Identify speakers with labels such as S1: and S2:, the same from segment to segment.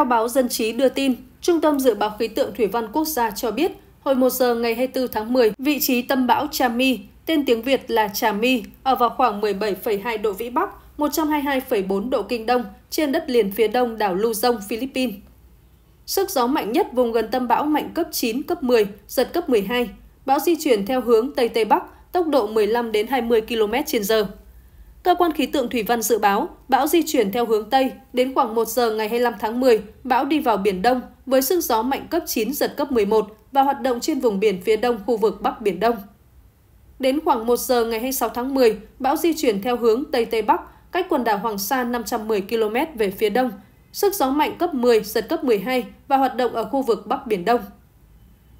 S1: Theo báo Dân trí đưa tin, Trung tâm Dự báo Khí tượng Thủy văn Quốc gia cho biết, hồi 1 giờ ngày 24 tháng 10, vị trí tâm bão Trà My, tên tiếng Việt là Trà My, ở vào khoảng 17,2 độ Vĩ Bắc, 122,4 độ Kinh Đông, trên đất liền phía đông đảo Luzon, Philippines. Sức gió mạnh nhất vùng gần tâm bão mạnh cấp 9, cấp 10, giật cấp 12. Bão di chuyển theo hướng Tây Tây Bắc, tốc độ 15 đến 20 km/h. Cơ quan khí tượng Thủy văn dự báo, bão di chuyển theo hướng Tây, đến khoảng 1 giờ ngày 25 tháng 10, bão đi vào Biển Đông với sức gió mạnh cấp 9 giật cấp 11 và hoạt động trên vùng biển phía đông khu vực Bắc Biển Đông. Đến khoảng 1 giờ ngày 26 tháng 10, bão di chuyển theo hướng Tây Tây Bắc, cách quần đảo Hoàng Sa 510 km về phía đông, sức gió mạnh cấp 10, giật cấp 12 và hoạt động ở khu vực Bắc Biển Đông.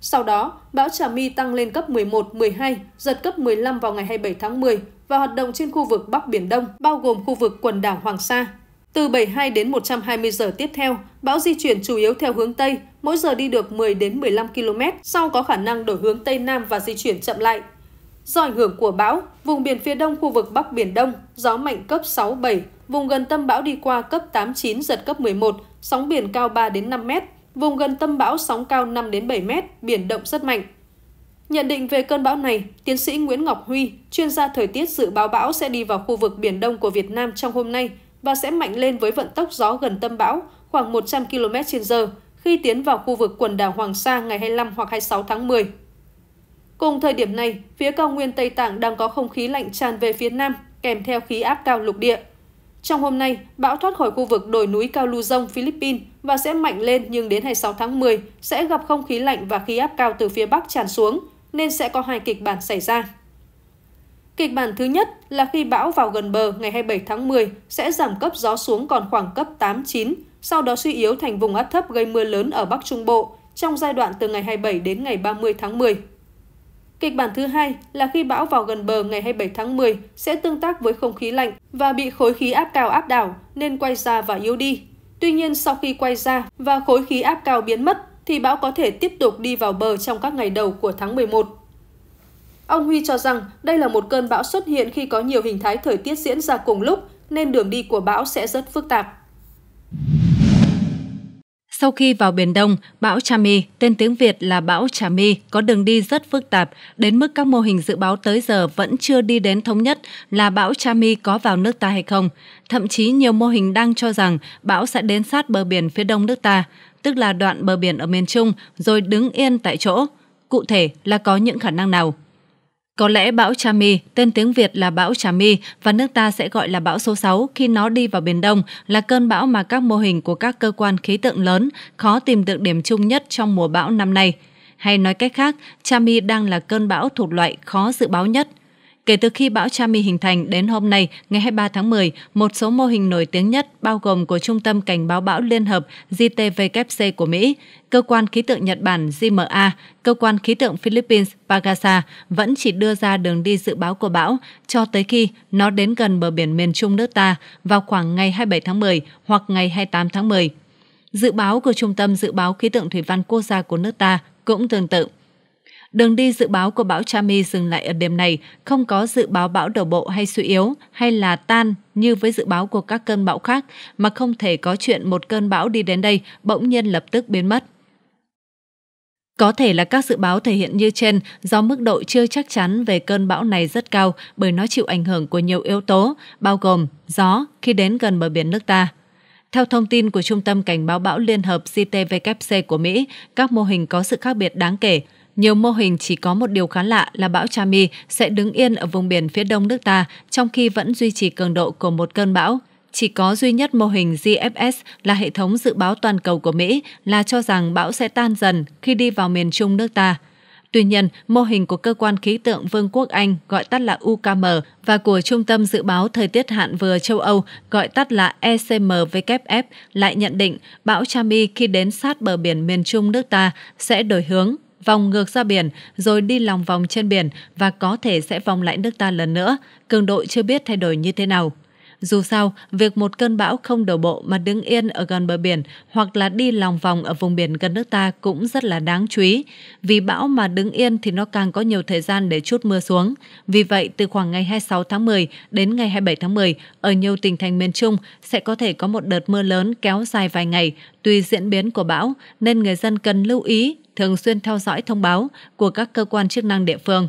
S1: Sau đó, bão Trà My tăng lên cấp 11, 12, giật cấp 15 vào ngày 27 tháng 10 và hoạt động trên khu vực Bắc Biển Đông, bao gồm khu vực quần đảo Hoàng Sa. Từ 72 đến 120 giờ tiếp theo, bão di chuyển chủ yếu theo hướng Tây, mỗi giờ đi được 10 đến 15 km, sau có khả năng đổi hướng Tây Nam và di chuyển chậm lại. Do ảnh hưởng của bão, vùng biển phía đông khu vực Bắc Biển Đông, gió mạnh cấp 6, 7, vùng gần tâm bão đi qua cấp 8, 9, giật cấp 11, sóng biển cao 3 đến 5 mét, vùng gần tâm bão sóng cao 5 đến 7 mét, biển động rất mạnh. Nhận định về cơn bão này, tiến sĩ Nguyễn Ngọc Huy, chuyên gia thời tiết dự báo bão sẽ đi vào khu vực Biển Đông của Việt Nam trong hôm nay và sẽ mạnh lên với vận tốc gió gần tâm bão khoảng 100 km h khi tiến vào khu vực quần đảo Hoàng Sa ngày 25 hoặc 26 tháng 10. Cùng thời điểm này, phía cao nguyên Tây Tạng đang có không khí lạnh tràn về phía Nam, kèm theo khí áp cao lục địa. Trong hôm nay, bão thoát khỏi khu vực đồi núi Cao Lu Dông, Philippines và sẽ mạnh lên nhưng đến 26 tháng 10 sẽ gặp không khí lạnh và khí áp cao từ phía Bắc tràn xuống, nên sẽ có hai kịch bản xảy ra. Kịch bản thứ nhất là khi bão vào gần bờ ngày 27 tháng 10 sẽ giảm cấp gió xuống còn khoảng cấp 8-9, sau đó suy yếu thành vùng áp thấp gây mưa lớn ở Bắc Trung Bộ trong giai đoạn từ ngày 27 đến ngày 30 tháng 10. Kịch bản thứ hai là khi bão vào gần bờ ngày 27 tháng 10 sẽ tương tác với không khí lạnh và bị khối khí áp cao áp đảo nên quay ra và yếu đi. Tuy nhiên sau khi quay ra và khối khí áp cao biến mất thì bão có thể tiếp tục đi vào bờ trong các ngày đầu của tháng 11. Ông Huy cho rằng đây là một cơn bão xuất hiện khi có nhiều hình thái thời tiết diễn ra cùng lúc nên đường đi của bão sẽ rất phức tạp.
S2: Sau khi vào Biển Đông, bão Chami, tên tiếng Việt là bão Chami, có đường đi rất phức tạp, đến mức các mô hình dự báo tới giờ vẫn chưa đi đến thống nhất là bão Chami có vào nước ta hay không. Thậm chí nhiều mô hình đang cho rằng bão sẽ đến sát bờ biển phía đông nước ta tức là đoạn bờ biển ở miền Trung, rồi đứng yên tại chỗ. Cụ thể là có những khả năng nào? Có lẽ bão Chami, tên tiếng Việt là bão Chami và nước ta sẽ gọi là bão số 6 khi nó đi vào Biển Đông, là cơn bão mà các mô hình của các cơ quan khí tượng lớn khó tìm được điểm chung nhất trong mùa bão năm nay. Hay nói cách khác, Chami đang là cơn bão thuộc loại khó dự báo nhất – Kể từ khi bão Chami hình thành đến hôm nay, ngày 23 tháng 10, một số mô hình nổi tiếng nhất bao gồm của Trung tâm Cảnh báo bão Liên hợp JTWC của Mỹ, Cơ quan Khí tượng Nhật Bản JMA, Cơ quan Khí tượng Philippines PAGASA vẫn chỉ đưa ra đường đi dự báo của bão cho tới khi nó đến gần bờ biển miền Trung nước ta vào khoảng ngày 27 tháng 10 hoặc ngày 28 tháng 10. Dự báo của Trung tâm Dự báo Khí tượng Thủy văn Quốc gia của nước ta cũng tương tự. Đường đi dự báo của bão Chami dừng lại ở điểm này, không có dự báo bão đổ bộ hay suy yếu hay là tan như với dự báo của các cơn bão khác, mà không thể có chuyện một cơn bão đi đến đây bỗng nhiên lập tức biến mất. Có thể là các dự báo thể hiện như trên do mức độ chưa chắc chắn về cơn bão này rất cao bởi nó chịu ảnh hưởng của nhiều yếu tố, bao gồm gió khi đến gần bờ biển nước ta. Theo thông tin của Trung tâm Cảnh báo bão Liên hợp CTVKC của Mỹ, các mô hình có sự khác biệt đáng kể – nhiều mô hình chỉ có một điều khá lạ là bão Chami sẽ đứng yên ở vùng biển phía đông nước ta trong khi vẫn duy trì cường độ của một cơn bão. Chỉ có duy nhất mô hình GFS là hệ thống dự báo toàn cầu của Mỹ là cho rằng bão sẽ tan dần khi đi vào miền trung nước ta. Tuy nhiên, mô hình của cơ quan khí tượng Vương quốc Anh gọi tắt là UKM và của Trung tâm Dự báo Thời tiết hạn vừa châu Âu gọi tắt là ECMWF lại nhận định bão Chami khi đến sát bờ biển miền Trung nước ta sẽ đổi hướng vòng ngược ra biển, rồi đi lòng vòng trên biển và có thể sẽ vòng lại nước ta lần nữa, cường độ chưa biết thay đổi như thế nào. Dù sao, việc một cơn bão không đổ bộ mà đứng yên ở gần bờ biển hoặc là đi lòng vòng ở vùng biển gần nước ta cũng rất là đáng chú ý. Vì bão mà đứng yên thì nó càng có nhiều thời gian để chút mưa xuống. Vì vậy, từ khoảng ngày 26 tháng 10 đến ngày 27 tháng 10, ở nhiều tỉnh thành miền Trung sẽ có thể có một đợt mưa lớn kéo dài vài ngày tùy diễn biến của bão, nên người dân cần lưu ý thường xuyên theo dõi thông báo của các cơ quan chức năng địa phương.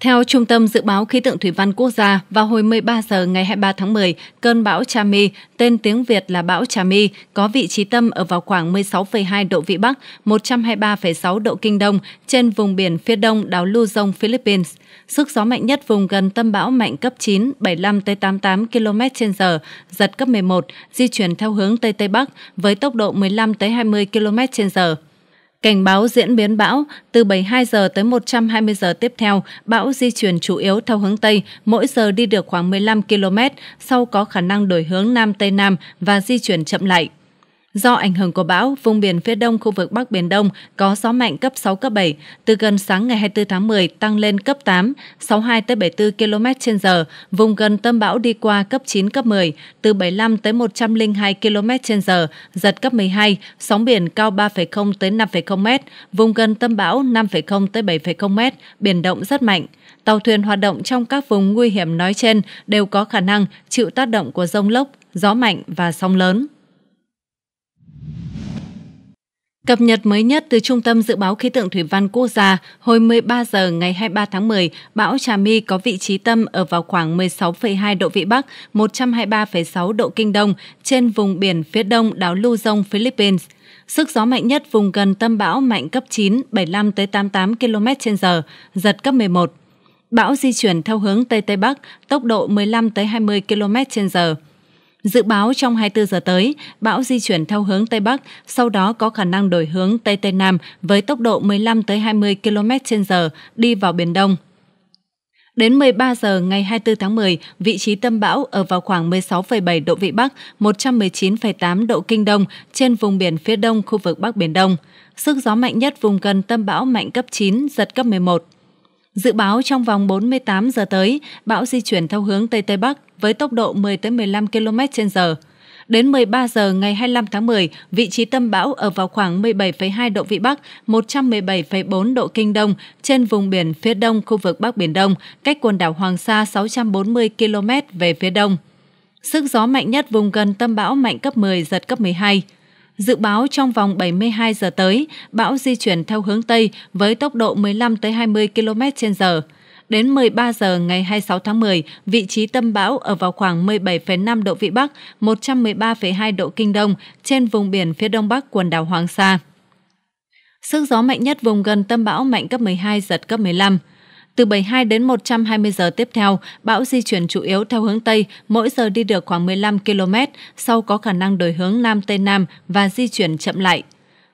S2: Theo Trung tâm Dự báo Khí tượng Thủy văn Quốc gia, vào hồi 13 giờ ngày 23 tháng 10, cơn bão Chami, tên tiếng Việt là bão Chami, có vị trí tâm ở vào khoảng 16,2 độ Vĩ Bắc, 123,6 độ Kinh Đông, trên vùng biển phía đông đảo Luzon, Philippines. Sức gió mạnh nhất vùng gần tâm bão mạnh cấp 9, 75-88 km h giật cấp 11, di chuyển theo hướng Tây Tây Bắc với tốc độ 15-20 km h Cảnh báo diễn biến bão, từ 72 giờ tới 120 giờ tiếp theo, bão di chuyển chủ yếu theo hướng Tây, mỗi giờ đi được khoảng 15 km, sau có khả năng đổi hướng Nam Tây Nam và di chuyển chậm lại. Do ảnh hưởng của bão, vùng biển phía đông khu vực Bắc Biển Đông có gió mạnh cấp 6, cấp 7, từ gần sáng ngày 24 tháng 10 tăng lên cấp 8, 62 74 km h vùng gần tâm bão đi qua cấp 9, cấp 10, từ 75 102 km h giật cấp 12, sóng biển cao 3,0 5,0 m, vùng gần tâm bão 5,0 7,0 m, biển động rất mạnh. Tàu thuyền hoạt động trong các vùng nguy hiểm nói trên đều có khả năng chịu tác động của rông lốc, gió mạnh và sóng lớn. Cập nhật mới nhất từ Trung tâm Dự báo Khí tượng Thủy văn Quốc gia, hồi 13 giờ ngày 23 tháng 10, bão Trà My có vị trí tâm ở vào khoảng 16,2 độ Vĩ Bắc, 123,6 độ Kinh Đông, trên vùng biển phía đông đảo Luzon, Philippines. Sức gió mạnh nhất vùng gần tâm bão mạnh cấp 9, 75 88 km h giật cấp 11. Bão di chuyển theo hướng Tây Tây Bắc, tốc độ 15 20 km h Dự báo trong 24 giờ tới, bão di chuyển theo hướng Tây Bắc, sau đó có khả năng đổi hướng Tây Tây Nam với tốc độ 15-20 km/h đi vào Biển Đông. Đến 13 giờ ngày 24 tháng 10, vị trí tâm bão ở vào khoảng 16,7 độ Vĩ Bắc, 119,8 độ Kinh Đông trên vùng biển phía đông khu vực Bắc Biển Đông. Sức gió mạnh nhất vùng gần tâm bão mạnh cấp 9, giật cấp 11. Dự báo trong vòng 48 giờ tới, bão di chuyển theo hướng Tây Tây Bắc với tốc độ 10-15 km h Đến 13 giờ ngày 25 tháng 10, vị trí tâm bão ở vào khoảng 17,2 độ Vĩ Bắc, 117,4 độ Kinh Đông trên vùng biển phía đông khu vực Bắc Biển Đông, cách quần đảo Hoàng Sa 640 km về phía đông. Sức gió mạnh nhất vùng gần tâm bão mạnh cấp 10, giật cấp 12. Dự báo trong vòng 72 giờ tới, bão di chuyển theo hướng Tây với tốc độ 15 tới 20 km h Đến 13 giờ ngày 26 tháng 10, vị trí tâm bão ở vào khoảng 17,5 độ Vĩ Bắc, 113,2 độ Kinh Đông trên vùng biển phía đông bắc quần đảo Hoàng Sa. Sức gió mạnh nhất vùng gần tâm bão mạnh cấp 12, giật cấp 15. Từ 72 đến 120 giờ tiếp theo, bão di chuyển chủ yếu theo hướng Tây, mỗi giờ đi được khoảng 15 km, sau có khả năng đổi hướng Nam Tây Nam và di chuyển chậm lại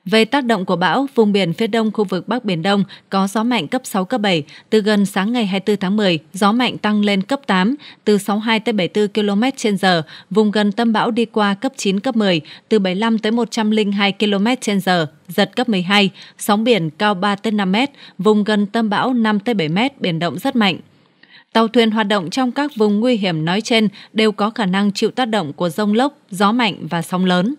S2: về tác động của bão, vùng biển phía đông khu vực Bắc Biển Đông có gió mạnh cấp 6, cấp 7. Từ gần sáng ngày 24 tháng 10, gió mạnh tăng lên cấp 8, từ 62 tới 74 km trên giờ. Vùng gần tâm bão đi qua cấp 9, cấp 10, từ 75 tới 102 km trên giờ, giật cấp 12. Sóng biển cao 3 tới 5 mét, vùng gần tâm bão 5 tới 7 mét, biển động rất mạnh. Tàu thuyền hoạt động trong các vùng nguy hiểm nói trên đều có khả năng chịu tác động của rông lốc, gió mạnh và sóng lớn.